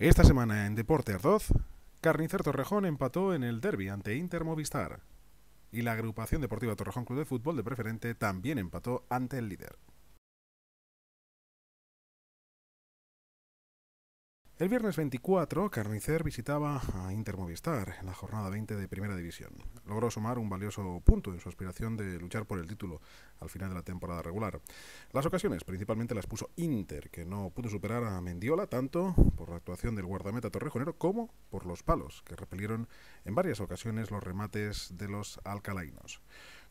Esta semana en Deporte Ardoz, Carnicer Torrejón empató en el derby ante Inter Movistar. Y la agrupación deportiva Torrejón Club de Fútbol de Preferente también empató ante el líder. El viernes 24, Carnicer visitaba a Inter Movistar en la jornada 20 de Primera División. Logró sumar un valioso punto en su aspiración de luchar por el título al final de la temporada regular. Las ocasiones principalmente las puso Inter, que no pudo superar a Mendiola tanto por la actuación del guardameta torrejonero como por los palos, que repelieron en varias ocasiones los remates de los alcalainos.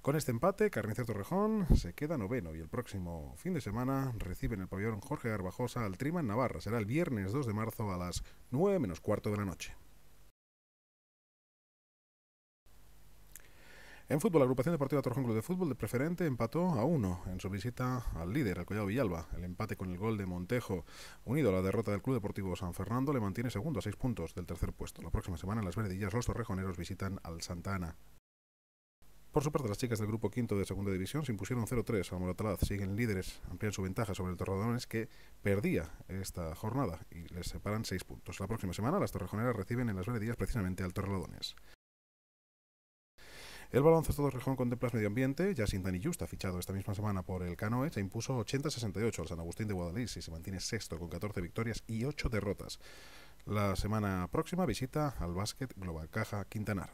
Con este empate, Carnicer Torrejón se queda noveno y el próximo fin de semana reciben el pabellón Jorge Garbajosa al Trima en Navarra. Será el viernes 2 de marzo a las 9 menos cuarto de la noche. En fútbol, la agrupación deportiva Torrejón Club de Fútbol de preferente empató a uno en su visita al líder, al Collado Villalba. El empate con el gol de Montejo, unido a la derrota del Club Deportivo San Fernando, le mantiene segundo a seis puntos del tercer puesto. La próxima semana en las Veredillas los torrejoneros visitan al Santa Ana. Por su parte, las chicas del grupo quinto de segunda división se impusieron 0-3 al Moratalaz. Siguen líderes, amplían su ventaja sobre el Torredones que perdía esta jornada y les separan 6 puntos. La próxima semana las torrejoneras reciben en las veredillas precisamente al Torredones. El baloncesto de Rejón Contemplas Medio Ambiente, ya sin Dani Justa, fichado esta misma semana por el Canoe, se impuso 80-68 al San Agustín de Guadalix y se mantiene sexto con 14 victorias y 8 derrotas. La semana próxima visita al básquet Global Caja Quintanar.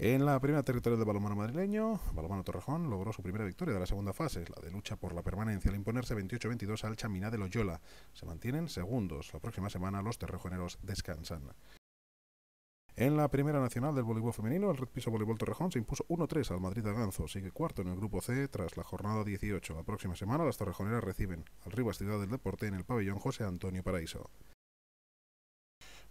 En la primera territorial de balonmano madrileño, balonmano Torrejón logró su primera victoria de la segunda fase, la de lucha por la permanencia al imponerse 28-22 al Chaminá de Loyola. Se mantienen segundos. La próxima semana los terrejoneros descansan. En la primera nacional del voleibol femenino, el Red Piso Voleibol Torrejón se impuso 1-3 al Madrid Aganzo. Sigue cuarto en el grupo C tras la jornada 18. La próxima semana las torrejoneras reciben al Rivas Ciudad del Deporte en el pabellón José Antonio Paraíso.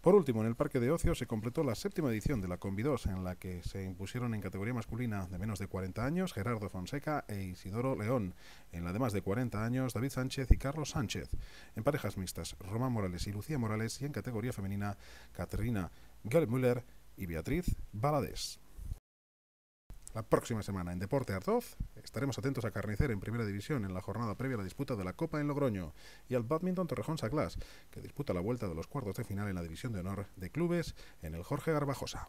Por último, en el Parque de Ocio se completó la séptima edición de la Combi2, en la que se impusieron en categoría masculina de menos de 40 años Gerardo Fonseca e Isidoro León, en la de más de 40 años David Sánchez y Carlos Sánchez, en parejas mixtas Román Morales y Lucía Morales y en categoría femenina Caterina Gellmüller y Beatriz Balades. La próxima semana en Deporte Artoz estaremos atentos a Carnicer en Primera División en la jornada previa a la disputa de la Copa en Logroño y al Badminton Torrejón Saclas, que disputa la vuelta de los cuartos de final en la División de Honor de Clubes en el Jorge Garbajosa.